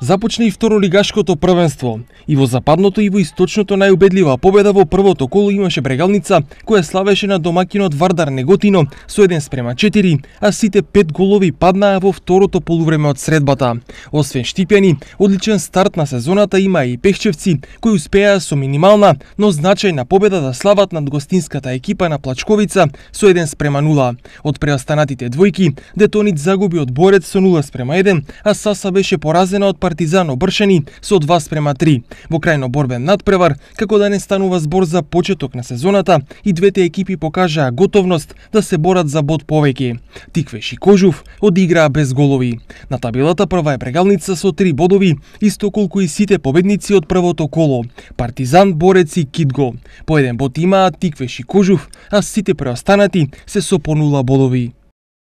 Започна и второлигашкото првенство. И во западното и во источното најубедлива победа во првото коло имаше Брегалница, која славеше на домакинот Вардар Неготино со 1 спрема 4, а сите пет голови паднаа во второто полувреме од средбата. Освен Штипјани, одличен старт на сезоната има и Пехчевци, кои успеа со минимална, но значајна победа да слават над гостинската екипа на Плачковица со 1 спрема 0. Од преостанатите двојки, Детонит загуби од Борец со 0 спрема 1, а Саса беше поразена од Партизан обршени со 2 спрема 3 во крајно борбен надпревар, како да не станува збор за почеток на сезоната и двете екипи покажаа готовност да се борат за бод повеќе. Тиквеш и Кожув одиграа без голови. На табелата прва е прегалница со 3 бодови, исто колку и сите победници од првото коло. Партизан, Борец и Китго. По еден бод имаат Тиквеш и Кожув, а сите преостанати се со по бодови.